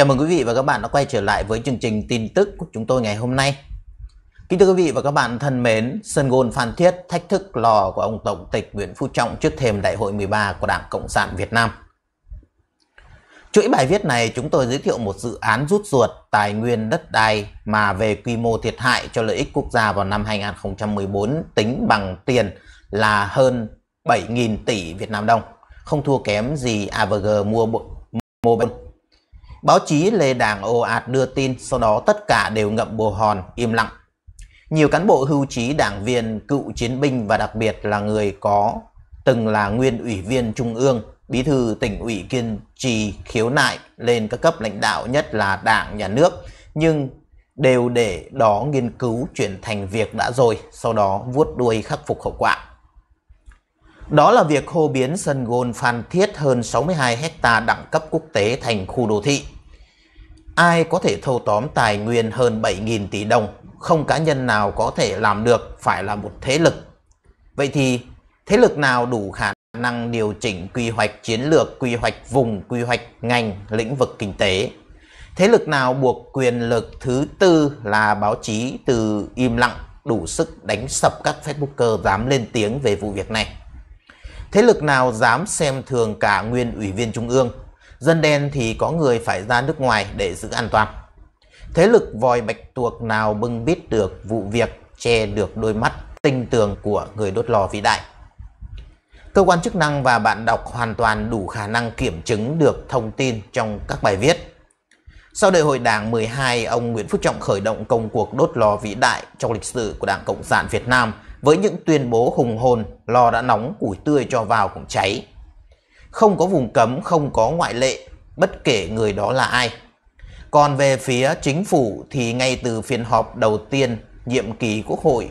Chào mừng quý vị và các bạn đã quay trở lại với chương trình tin tức của chúng tôi ngày hôm nay. Kính thưa quý vị và các bạn thân mến, Sân Gôn Phan Thiết thách thức lò của ông Tổng tịch Nguyễn Phú Trọng trước thềm Đại hội 13 của Đảng Cộng sản Việt Nam. Chuỗi bài viết này chúng tôi giới thiệu một dự án rút ruột tài nguyên đất đai mà về quy mô thiệt hại cho lợi ích quốc gia vào năm 2014 tính bằng tiền là hơn 7.000 tỷ Việt Nam đồng, không thua kém gì AVG mua bộ mobile Báo chí lê đảng ồ ạt đưa tin, sau đó tất cả đều ngậm bồ hòn, im lặng. Nhiều cán bộ hưu trí đảng viên, cựu chiến binh và đặc biệt là người có từng là nguyên ủy viên trung ương, bí thư tỉnh ủy kiên trì khiếu nại lên các cấp lãnh đạo nhất là đảng, nhà nước, nhưng đều để đó nghiên cứu chuyển thành việc đã rồi, sau đó vuốt đuôi khắc phục hậu quả. Đó là việc hô biến sân golf Phan Thiết hơn 62 hecta đẳng cấp quốc tế thành khu đô thị. Ai có thể thâu tóm tài nguyên hơn 7.000 tỷ đồng, không cá nhân nào có thể làm được, phải là một thế lực. Vậy thì, thế lực nào đủ khả năng điều chỉnh quy hoạch chiến lược, quy hoạch vùng, quy hoạch ngành, lĩnh vực kinh tế? Thế lực nào buộc quyền lực thứ tư là báo chí từ im lặng đủ sức đánh sập các Facebooker dám lên tiếng về vụ việc này? Thế lực nào dám xem thường cả nguyên ủy viên trung ương, dân đen thì có người phải ra nước ngoài để giữ an toàn. Thế lực vòi bạch tuộc nào bưng bít được vụ việc che được đôi mắt tinh tường của người đốt lò vĩ đại. Cơ quan chức năng và bạn đọc hoàn toàn đủ khả năng kiểm chứng được thông tin trong các bài viết. Sau đại hội đảng 12, ông Nguyễn Phú Trọng khởi động công cuộc đốt lò vĩ đại trong lịch sử của Đảng Cộng sản Việt Nam – với những tuyên bố hùng hồn, lò đã nóng củi tươi cho vào cũng cháy. Không có vùng cấm, không có ngoại lệ, bất kể người đó là ai. Còn về phía chính phủ thì ngay từ phiên họp đầu tiên nhiệm kỳ Quốc hội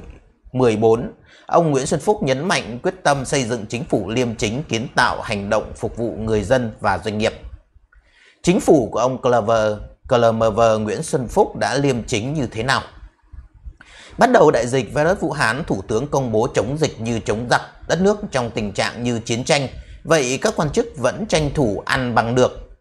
14, ông Nguyễn Xuân Phúc nhấn mạnh quyết tâm xây dựng chính phủ liêm chính kiến tạo hành động phục vụ người dân và doanh nghiệp. Chính phủ của ông Clover, Clover Nguyễn Xuân Phúc đã liêm chính như thế nào? Bắt đầu đại dịch virus Vũ Hán, Thủ tướng công bố chống dịch như chống giặc, đất nước trong tình trạng như chiến tranh. Vậy các quan chức vẫn tranh thủ ăn bằng được.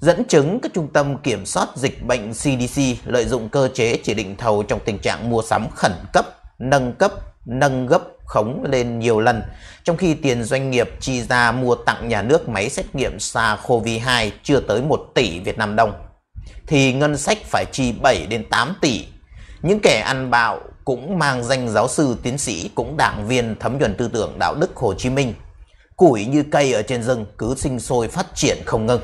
Dẫn chứng các trung tâm kiểm soát dịch bệnh CDC lợi dụng cơ chế chỉ định thầu trong tình trạng mua sắm khẩn cấp, nâng cấp, nâng gấp khống lên nhiều lần, trong khi tiền doanh nghiệp chi ra mua tặng nhà nước máy xét nghiệm SARS-CoV-2 chưa tới 1 tỷ Việt Nam đồng, thì ngân sách phải chi 7 đến 8 tỷ những kẻ ăn bạo cũng mang danh giáo sư tiến sĩ cũng đảng viên thấm nhuần tư tưởng đạo đức Hồ Chí Minh. Củi như cây ở trên rừng cứ sinh sôi phát triển không ngưng.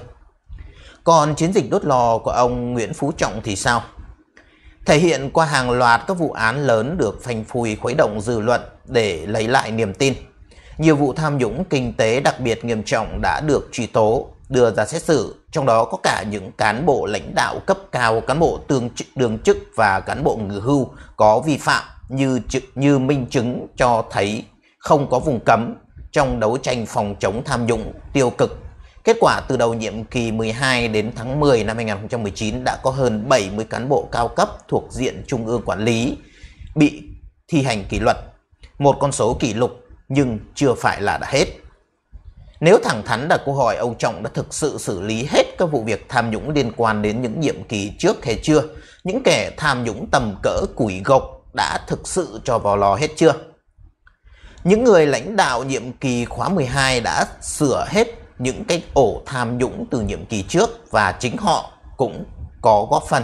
Còn chiến dịch đốt lò của ông Nguyễn Phú Trọng thì sao? Thể hiện qua hàng loạt các vụ án lớn được phanh phui khuấy động dư luận để lấy lại niềm tin. Nhiều vụ tham nhũng kinh tế đặc biệt nghiêm trọng đã được truy tố, đưa ra xét xử, trong đó có cả những cán bộ lãnh đạo cấp cao, cán bộ tương đường chức và cán bộ nghỉ hưu có vi phạm như như minh chứng cho thấy không có vùng cấm trong đấu tranh phòng chống tham nhũng tiêu cực. Kết quả từ đầu nhiệm kỳ 12 đến tháng 10 năm 2019 đã có hơn 70 cán bộ cao cấp thuộc diện trung ương quản lý bị thi hành kỷ luật. Một con số kỷ lục nhưng chưa phải là đã hết. Nếu thẳng thắn đặt câu hỏi ông Trọng đã thực sự xử lý hết các vụ việc tham nhũng liên quan đến những nhiệm kỳ trước hay chưa, những kẻ tham nhũng tầm cỡ củi gộc đã thực sự cho vào lò hết chưa? Những người lãnh đạo nhiệm kỳ khóa 12 đã sửa hết những cái ổ tham nhũng từ nhiệm kỳ trước và chính họ cũng có góp phần.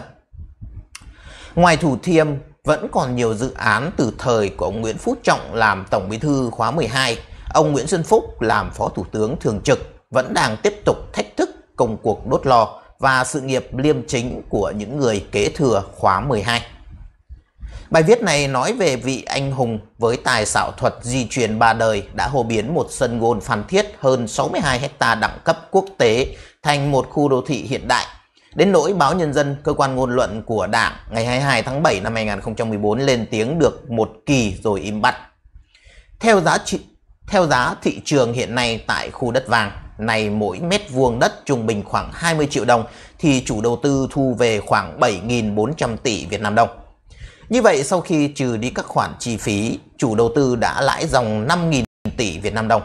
Ngoài Thủ Thiêm, vẫn còn nhiều dự án từ thời của ông Nguyễn Phú Trọng làm Tổng Bí thư khóa 12 ông Nguyễn Xuân Phúc làm Phó Thủ tướng Thường trực vẫn đang tiếp tục thách thức công cuộc đốt lò và sự nghiệp liêm chính của những người kế thừa khóa 12. Bài viết này nói về vị anh hùng với tài xảo thuật di truyền ba đời đã hô biến một sân gôn Phan Thiết hơn 62 hecta đẳng cấp quốc tế thành một khu đô thị hiện đại. Đến nỗi báo Nhân dân, cơ quan ngôn luận của Đảng ngày 22 tháng 7 năm 2014 lên tiếng được một kỳ rồi im bặt. Theo giá trị theo giá thị trường hiện nay tại khu đất vàng này mỗi mét vuông đất trung bình khoảng 20 triệu đồng thì chủ đầu tư thu về khoảng 7.400 tỷ Việt Nam đồng. Như vậy sau khi trừ đi các khoản chi phí, chủ đầu tư đã lãi dòng 5.000 tỷ Việt Nam đồng.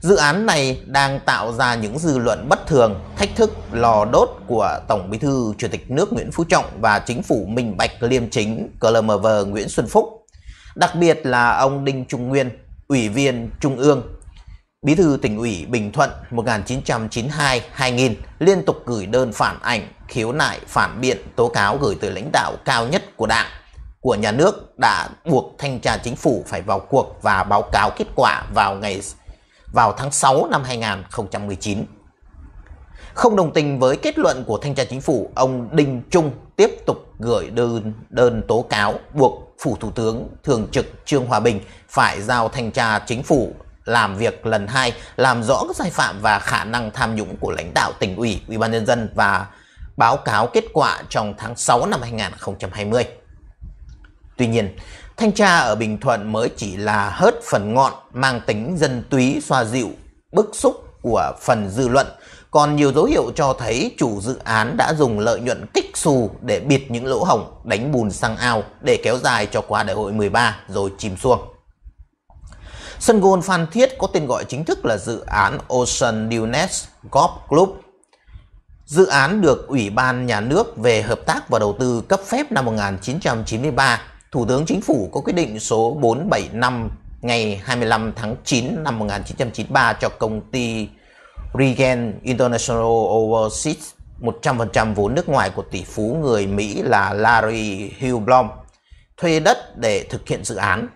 Dự án này đang tạo ra những dư luận bất thường, thách thức lò đốt của Tổng Bí thư Chủ tịch nước Nguyễn Phú Trọng và chính phủ minh bạch liêm chính CLMV Nguyễn Xuân Phúc. Đặc biệt là ông Đinh Trung Nguyên, Ủy viên Trung ương, Bí thư tỉnh ủy Bình Thuận 1992-2000 liên tục gửi đơn phản ảnh, khiếu nại, phản biện, tố cáo gửi tới lãnh đạo cao nhất của Đảng, của nhà nước đã buộc thanh tra chính phủ phải vào cuộc và báo cáo kết quả vào ngày vào tháng 6 năm 2019. Không đồng tình với kết luận của Thanh tra Chính phủ, ông Đinh Trung tiếp tục gửi đơn, đơn tố cáo buộc Phủ Thủ tướng Thường trực Trương Hòa Bình phải giao Thanh tra Chính phủ làm việc lần hai làm rõ các sai phạm và khả năng tham nhũng của lãnh đạo tỉnh ủy, ủy ban nhân dân và báo cáo kết quả trong tháng 6 năm 2020. Tuy nhiên, thanh tra ở Bình Thuận mới chỉ là hớt phần ngọn mang tính dân túy xoa dịu bức xúc của phần dư luận còn nhiều dấu hiệu cho thấy chủ dự án đã dùng lợi nhuận kích xù để bịt những lỗ hổng đánh bùn sang ao để kéo dài cho qua đại hội 13 rồi chìm xuông. Sân golf Phan Thiết có tên gọi chính thức là dự án Ocean Dunes Golf Club. Dự án được Ủy ban Nhà nước về Hợp tác và Đầu tư cấp phép năm 1993. Thủ tướng Chính phủ có quyết định số 475 ngày 25 tháng 9 năm 1993 cho công ty Regen International Overseas 100% vốn nước ngoài của tỷ phú người Mỹ là Larry Hillblom thuê đất để thực hiện dự án.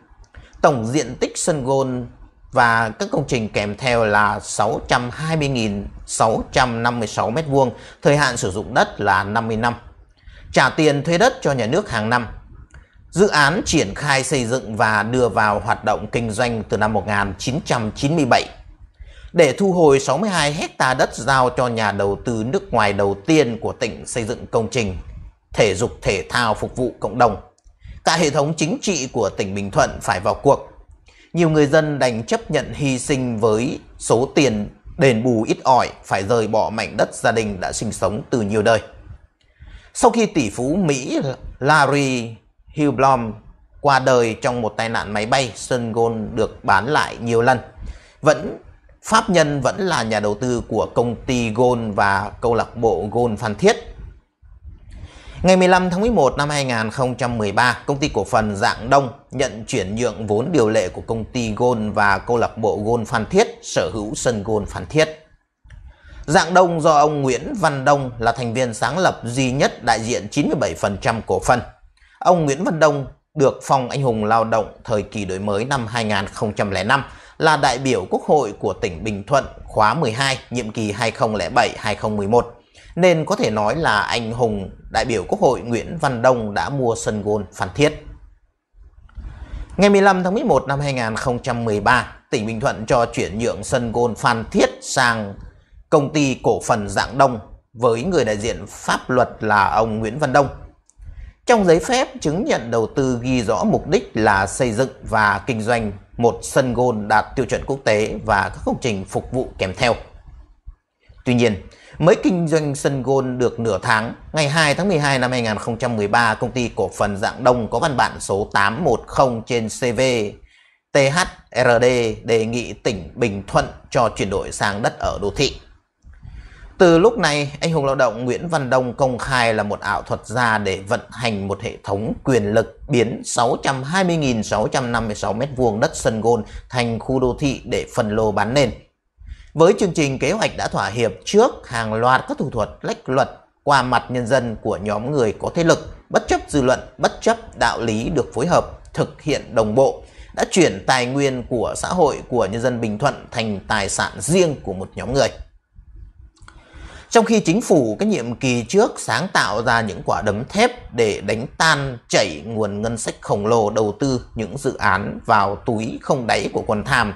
Tổng diện tích sân golf và các công trình kèm theo là 620.656 m2, thời hạn sử dụng đất là 50 năm. Trả tiền thuê đất cho nhà nước hàng năm. Dự án triển khai xây dựng và đưa vào hoạt động kinh doanh từ năm 1997 để thu hồi 62 hecta đất giao cho nhà đầu tư nước ngoài đầu tiên của tỉnh xây dựng công trình, thể dục thể thao phục vụ cộng đồng. Cả hệ thống chính trị của tỉnh Bình Thuận phải vào cuộc. Nhiều người dân đành chấp nhận hy sinh với số tiền đền bù ít ỏi phải rời bỏ mảnh đất gia đình đã sinh sống từ nhiều đời. Sau khi tỷ phú Mỹ Larry Hillblom qua đời trong một tai nạn máy bay, sân Gôn được bán lại nhiều lần. Vẫn Pháp Nhân vẫn là nhà đầu tư của công ty Gold và câu lạc bộ Gold Phan Thiết. Ngày 15 tháng 11 năm 2013, công ty cổ phần Dạng Đông nhận chuyển nhượng vốn điều lệ của công ty Gold và câu lạc bộ Gold Phan Thiết sở hữu sân Gold Phan Thiết. Dạng Đông do ông Nguyễn Văn Đông là thành viên sáng lập duy nhất đại diện 97% cổ phần. Ông Nguyễn Văn Đông được phong anh hùng lao động thời kỳ đổi mới năm 2005 là đại biểu Quốc hội của tỉnh Bình Thuận khóa 12, nhiệm kỳ 2007-2011. Nên có thể nói là anh hùng đại biểu Quốc hội Nguyễn Văn Đông đã mua sân gôn Phan Thiết. Ngày 15 tháng 11 năm 2013, tỉnh Bình Thuận cho chuyển nhượng sân gôn Phan Thiết sang công ty cổ phần Dạng Đông với người đại diện pháp luật là ông Nguyễn Văn Đông. Trong giấy phép chứng nhận đầu tư ghi rõ mục đích là xây dựng và kinh doanh một sân gôn đạt tiêu chuẩn quốc tế và các công trình phục vụ kèm theo. Tuy nhiên, mới kinh doanh sân gôn được nửa tháng, ngày 2 tháng 12 năm 2013, công ty cổ phần dạng đông có văn bản số 810 trên CV THRD đề nghị tỉnh Bình Thuận cho chuyển đổi sang đất ở đô thị. Từ lúc này, anh hùng lao động Nguyễn Văn Đông công khai là một ảo thuật gia để vận hành một hệ thống quyền lực biến 620.656 m2 đất sân gôn thành khu đô thị để phân lô bán nền. Với chương trình kế hoạch đã thỏa hiệp trước hàng loạt các thủ thuật lách luật qua mặt nhân dân của nhóm người có thế lực, bất chấp dư luận, bất chấp đạo lý được phối hợp, thực hiện đồng bộ, đã chuyển tài nguyên của xã hội của nhân dân Bình Thuận thành tài sản riêng của một nhóm người. Trong khi chính phủ cái nhiệm kỳ trước sáng tạo ra những quả đấm thép để đánh tan chảy nguồn ngân sách khổng lồ đầu tư những dự án vào túi không đáy của quần tham,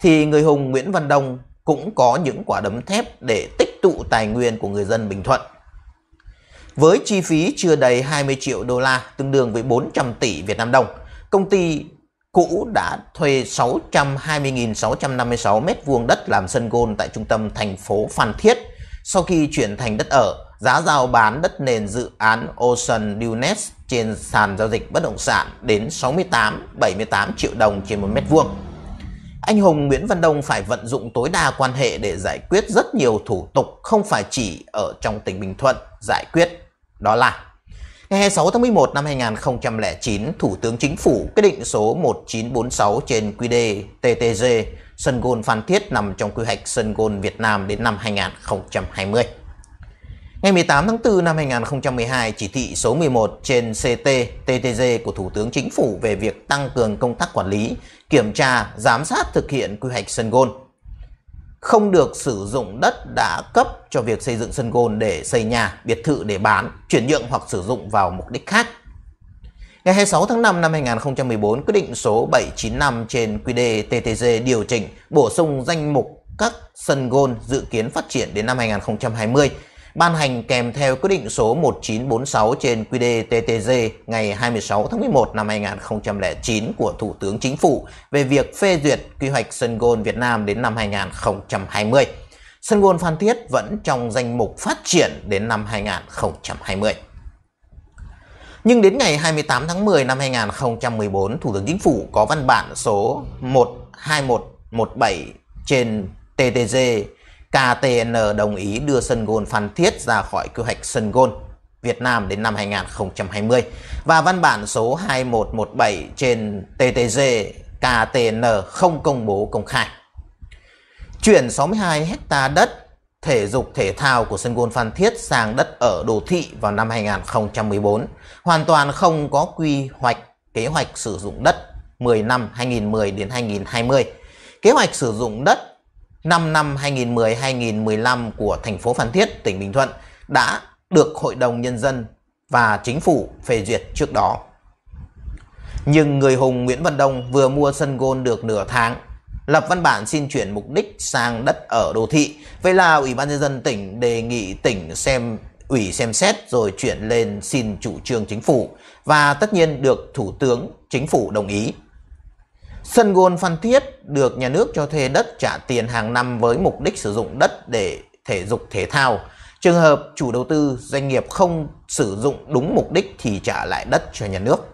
thì người hùng Nguyễn Văn Đông cũng có những quả đấm thép để tích tụ tài nguyên của người dân Bình Thuận. Với chi phí chưa đầy 20 triệu đô la, tương đương với 400 tỷ Việt Nam đồng, công ty cũ đã thuê 620.656 m2 đất làm sân gôn tại trung tâm thành phố Phan Thiết – sau khi chuyển thành đất ở, giá giao bán đất nền dự án Ocean Dunes trên sàn giao dịch bất động sản đến 68-78 triệu đồng trên một mét vuông. Anh Hùng Nguyễn Văn Đông phải vận dụng tối đa quan hệ để giải quyết rất nhiều thủ tục không phải chỉ ở trong tỉnh Bình Thuận giải quyết. Đó là Ngày 26 tháng 11 năm 2009, Thủ tướng Chính phủ quyết định số 1946 trên QĐ TTG sân gôn Phan Thiết nằm trong quy hoạch sân gôn Việt Nam đến năm 2020. Ngày 18 tháng 4 năm 2012, chỉ thị số 11 trên CT TTG của Thủ tướng Chính phủ về việc tăng cường công tác quản lý, kiểm tra, giám sát thực hiện quy hoạch sân gôn Không được sử dụng đất đã cấp cho việc xây dựng sân gôn để xây nhà, biệt thự để bán, chuyển nhượng hoặc sử dụng vào mục đích khác Ngày 26 tháng 5 năm 2014, quyết định số 795 trên QĐ TTG điều chỉnh bổ sung danh mục các sân golf dự kiến phát triển đến năm 2020, ban hành kèm theo quyết định số 1946 trên QĐ TTG ngày 26 tháng 11 năm 2009 của Thủ tướng Chính phủ về việc phê duyệt quy hoạch sân golf Việt Nam đến năm 2020. Sân golf Phan Thiết vẫn trong danh mục phát triển đến năm 2020. Nhưng đến ngày 28 tháng 10 năm 2014, Thủ tướng Chính phủ có văn bản số 12117 trên TTG KTN đồng ý đưa sân gôn Phan Thiết ra khỏi quy hoạch sân gôn Việt Nam đến năm 2020 và văn bản số 2117 trên TTG KTN không công bố công khai. Chuyển 62 hecta đất thể dục thể thao của sân golf Phan Thiết sang đất ở đô thị vào năm 2014, hoàn toàn không có quy hoạch kế hoạch sử dụng đất 10 năm 2010 đến 2020. Kế hoạch sử dụng đất 5 năm 2010-2015 của thành phố Phan Thiết, tỉnh Bình Thuận đã được Hội đồng Nhân dân và Chính phủ phê duyệt trước đó. Nhưng người hùng Nguyễn Văn Đông vừa mua sân golf được nửa tháng lập văn bản xin chuyển mục đích sang đất ở đô thị. Vậy là Ủy ban nhân dân tỉnh đề nghị tỉnh xem ủy xem xét rồi chuyển lên xin chủ trương chính phủ và tất nhiên được Thủ tướng Chính phủ đồng ý. Sân gôn Phan Thiết được nhà nước cho thuê đất trả tiền hàng năm với mục đích sử dụng đất để thể dục thể thao. Trường hợp chủ đầu tư doanh nghiệp không sử dụng đúng mục đích thì trả lại đất cho nhà nước.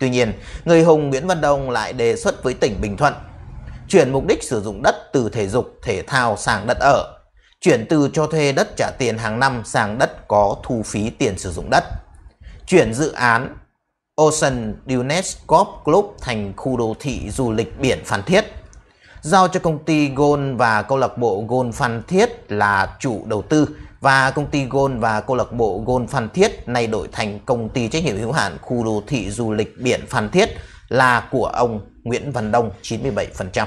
Tuy nhiên, người hùng Nguyễn Văn Đông lại đề xuất với tỉnh Bình Thuận chuyển mục đích sử dụng đất từ thể dục, thể thao sang đất ở, chuyển từ cho thuê đất trả tiền hàng năm sang đất có thu phí tiền sử dụng đất, chuyển dự án Ocean Dunes Golf Club thành khu đô thị du lịch biển Phan Thiết, giao cho công ty Gold và câu lạc bộ Gold Phan Thiết là chủ đầu tư và công ty Gold và câu lạc bộ Gold Phan Thiết nay đổi thành công ty trách nhiệm hữu hạn khu đô thị du lịch biển Phan Thiết là của ông Nguyễn Văn Đông 97%.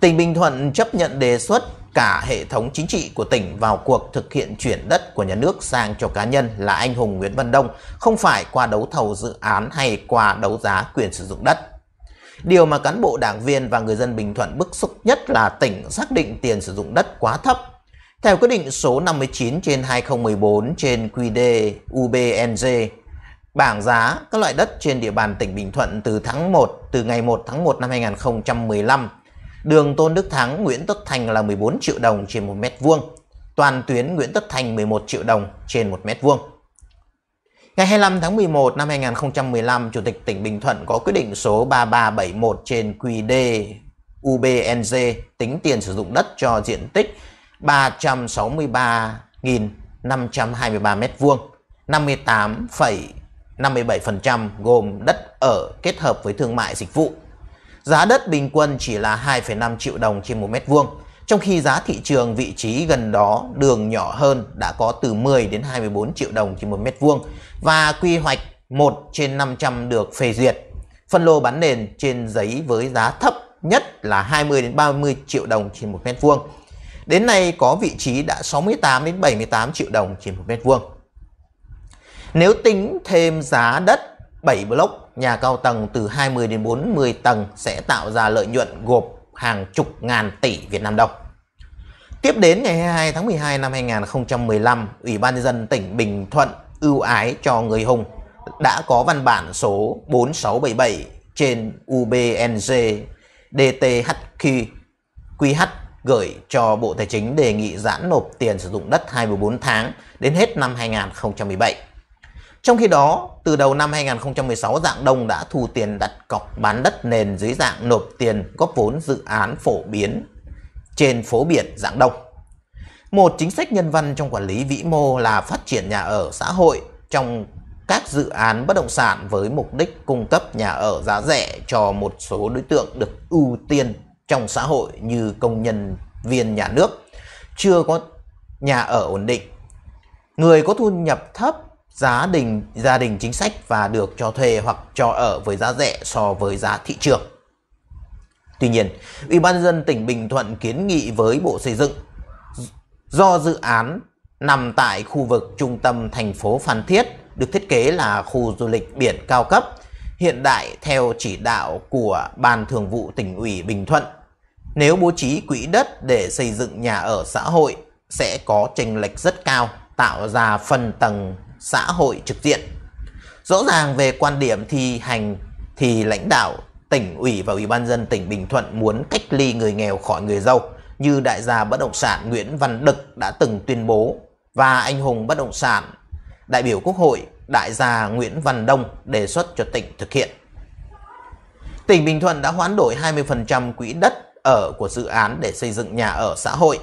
Tỉnh Bình Thuận chấp nhận đề xuất cả hệ thống chính trị của tỉnh vào cuộc thực hiện chuyển đất của nhà nước sang cho cá nhân là anh Hùng Nguyễn Văn Đông, không phải qua đấu thầu dự án hay qua đấu giá quyền sử dụng đất. Điều mà cán bộ đảng viên và người dân Bình Thuận bức xúc nhất là tỉnh xác định tiền sử dụng đất quá thấp. Theo quyết định số 59 trên 2014 trên QD UBNJ, bảng giá các loại đất trên địa bàn tỉnh Bình Thuận từ tháng 1 từ ngày 1 tháng 1 năm 2015 Đường Tôn Đức Thắng Nguyễn Tất Thành là 14 triệu đồng trên 1 mét vuông. Toàn tuyến Nguyễn Tất Thành 11 triệu đồng trên 1 mét vuông. Ngày 25 tháng 11 năm 2015, Chủ tịch tỉnh Bình Thuận có quyết định số 3371 trên QD UBNZ tính tiền sử dụng đất cho diện tích 363.523 m2, 58,57% gồm đất ở kết hợp với thương mại dịch vụ Giá đất bình quân chỉ là 2,5 triệu đồng trên 1 mét vuông, trong khi giá thị trường vị trí gần đó đường nhỏ hơn đã có từ 10 đến 24 triệu đồng trên 1 mét vuông và quy hoạch 1 trên 500 được phê duyệt. Phân lô bán nền trên giấy với giá thấp nhất là 20 đến 30 triệu đồng trên 1 mét vuông. Đến nay có vị trí đã 68 đến 78 triệu đồng trên 1 mét vuông. Nếu tính thêm giá đất 7 block nhà cao tầng từ 20 đến 40 tầng sẽ tạo ra lợi nhuận gộp hàng chục ngàn tỷ Việt Nam đồng. Tiếp đến ngày 22 tháng 12 năm 2015, Ủy ban nhân dân tỉnh Bình Thuận ưu ái cho người hùng đã có văn bản số 4677 trên UBNG DTHQ QH gửi cho Bộ Tài chính đề nghị giãn nộp tiền sử dụng đất 24 tháng đến hết năm 2017. Trong khi đó, từ đầu năm 2016, dạng đông đã thu tiền đặt cọc bán đất nền dưới dạng nộp tiền góp vốn dự án phổ biến trên phố biển dạng đông. Một chính sách nhân văn trong quản lý vĩ mô là phát triển nhà ở xã hội trong các dự án bất động sản với mục đích cung cấp nhà ở giá rẻ cho một số đối tượng được ưu tiên trong xã hội như công nhân viên nhà nước, chưa có nhà ở ổn định, người có thu nhập thấp giá đình gia đình chính sách và được cho thuê hoặc cho ở với giá rẻ so với giá thị trường. Tuy nhiên, Ủy ban nhân dân tỉnh Bình Thuận kiến nghị với Bộ Xây dựng do dự án nằm tại khu vực trung tâm thành phố Phan Thiết được thiết kế là khu du lịch biển cao cấp hiện đại theo chỉ đạo của Ban Thường vụ tỉnh ủy Bình Thuận. Nếu bố trí quỹ đất để xây dựng nhà ở xã hội sẽ có chênh lệch rất cao tạo ra phân tầng xã hội trực diện. Rõ ràng về quan điểm thi hành thì lãnh đạo tỉnh ủy và ủy ban dân tỉnh Bình Thuận muốn cách ly người nghèo khỏi người giàu như đại gia bất động sản Nguyễn Văn Đực đã từng tuyên bố và anh hùng bất động sản đại biểu Quốc hội đại gia Nguyễn Văn Đông đề xuất cho tỉnh thực hiện. Tỉnh Bình Thuận đã hoán đổi 20% quỹ đất ở của dự án để xây dựng nhà ở xã hội,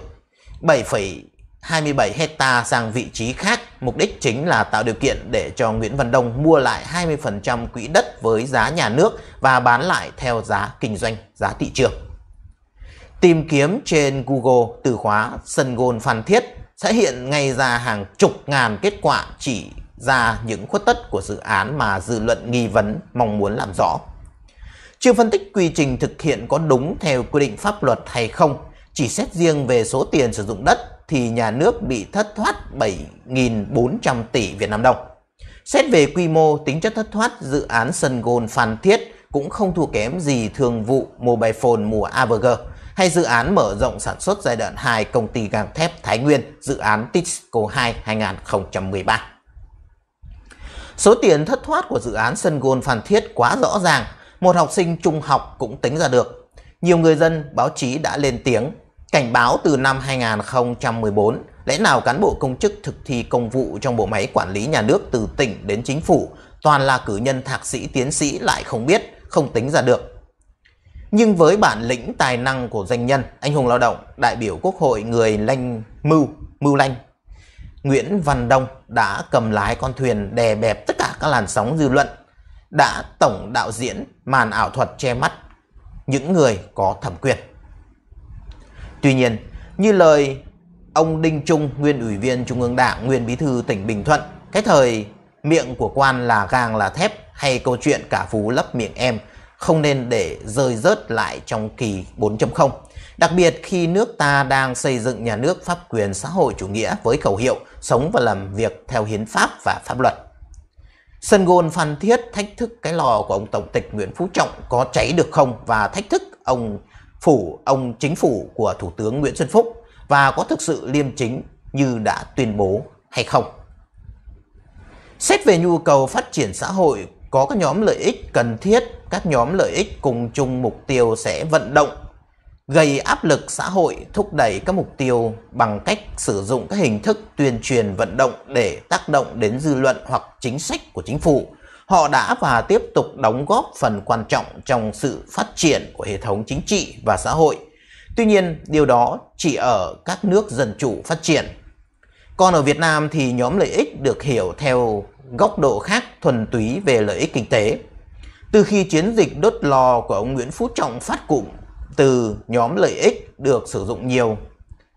7,27 hecta sang vị trí khác Mục đích chính là tạo điều kiện để cho Nguyễn Văn Đông mua lại 20% quỹ đất với giá nhà nước và bán lại theo giá kinh doanh, giá thị trường. Tìm kiếm trên Google từ khóa sân gôn Phan Thiết sẽ hiện ngay ra hàng chục ngàn kết quả chỉ ra những khuất tất của dự án mà dư luận nghi vấn mong muốn làm rõ. Chưa phân tích quy trình thực hiện có đúng theo quy định pháp luật hay không, chỉ xét riêng về số tiền sử dụng đất thì nhà nước bị thất thoát 7.400 tỷ Việt Nam đồng. Xét về quy mô, tính chất thất thoát, dự án sân gôn Phan Thiết cũng không thua kém gì thường vụ mobile phone mùa AVG hay dự án mở rộng sản xuất giai đoạn 2 công ty gang thép Thái Nguyên, dự án TISCO 2 2013. Số tiền thất thoát của dự án sân gôn Phan Thiết quá rõ ràng, một học sinh trung học cũng tính ra được. Nhiều người dân, báo chí đã lên tiếng Cảnh báo từ năm 2014, lẽ nào cán bộ công chức thực thi công vụ trong bộ máy quản lý nhà nước từ tỉnh đến chính phủ toàn là cử nhân thạc sĩ tiến sĩ lại không biết, không tính ra được. Nhưng với bản lĩnh tài năng của doanh nhân, anh hùng lao động, đại biểu quốc hội người Lanh Mưu, Mưu Lanh, Nguyễn Văn Đông đã cầm lái con thuyền đè bẹp tất cả các làn sóng dư luận, đã tổng đạo diễn màn ảo thuật che mắt những người có thẩm quyền. Tuy nhiên, như lời ông Đinh Trung, nguyên ủy viên Trung ương Đảng, nguyên bí thư tỉnh Bình Thuận, cái thời miệng của quan là gang là thép hay câu chuyện cả phú lấp miệng em không nên để rơi rớt lại trong kỳ 4.0. Đặc biệt khi nước ta đang xây dựng nhà nước pháp quyền xã hội chủ nghĩa với khẩu hiệu sống và làm việc theo hiến pháp và pháp luật. Sân gôn Phan Thiết thách thức cái lò của ông Tổng tịch Nguyễn Phú Trọng có cháy được không và thách thức ông phủ ông chính phủ của Thủ tướng Nguyễn Xuân Phúc và có thực sự liêm chính như đã tuyên bố hay không. Xét về nhu cầu phát triển xã hội, có các nhóm lợi ích cần thiết, các nhóm lợi ích cùng chung mục tiêu sẽ vận động, gây áp lực xã hội thúc đẩy các mục tiêu bằng cách sử dụng các hình thức tuyên truyền vận động để tác động đến dư luận hoặc chính sách của chính phủ họ đã và tiếp tục đóng góp phần quan trọng trong sự phát triển của hệ thống chính trị và xã hội. Tuy nhiên, điều đó chỉ ở các nước dân chủ phát triển. Còn ở Việt Nam thì nhóm lợi ích được hiểu theo góc độ khác thuần túy về lợi ích kinh tế. Từ khi chiến dịch đốt lò của ông Nguyễn Phú Trọng phát cụm, từ nhóm lợi ích được sử dụng nhiều.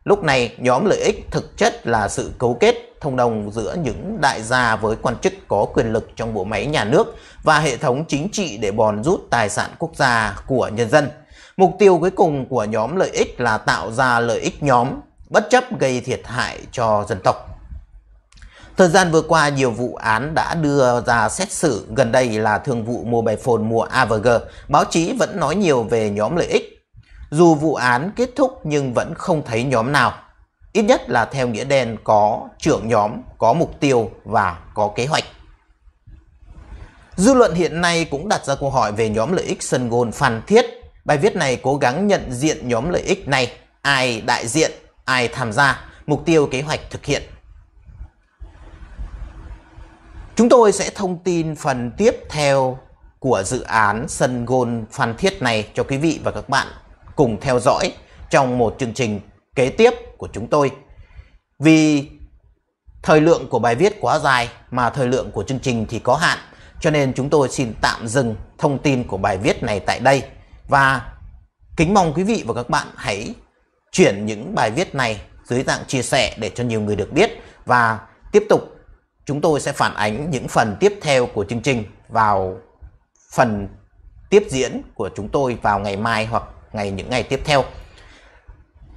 Lúc này, nhóm lợi ích thực chất là sự cấu kết thông đồng giữa những đại gia với quan chức có quyền lực trong bộ máy nhà nước và hệ thống chính trị để bòn rút tài sản quốc gia của nhân dân. Mục tiêu cuối cùng của nhóm lợi ích là tạo ra lợi ích nhóm, bất chấp gây thiệt hại cho dân tộc. Thời gian vừa qua, nhiều vụ án đã đưa ra xét xử, gần đây là thương vụ mobile phone mua AVG. Báo chí vẫn nói nhiều về nhóm lợi ích. Dù vụ án kết thúc nhưng vẫn không thấy nhóm nào ít nhất là theo nghĩa đen có trưởng nhóm, có mục tiêu và có kế hoạch. Dư luận hiện nay cũng đặt ra câu hỏi về nhóm lợi ích sân gôn Phan Thiết. Bài viết này cố gắng nhận diện nhóm lợi ích này, ai đại diện, ai tham gia, mục tiêu kế hoạch thực hiện. Chúng tôi sẽ thông tin phần tiếp theo của dự án sân gôn Phan Thiết này cho quý vị và các bạn cùng theo dõi trong một chương trình kế tiếp của chúng tôi. Vì thời lượng của bài viết quá dài mà thời lượng của chương trình thì có hạn, cho nên chúng tôi xin tạm dừng thông tin của bài viết này tại đây và kính mong quý vị và các bạn hãy chuyển những bài viết này dưới dạng chia sẻ để cho nhiều người được biết và tiếp tục chúng tôi sẽ phản ánh những phần tiếp theo của chương trình vào phần tiếp diễn của chúng tôi vào ngày mai hoặc ngày những ngày tiếp theo.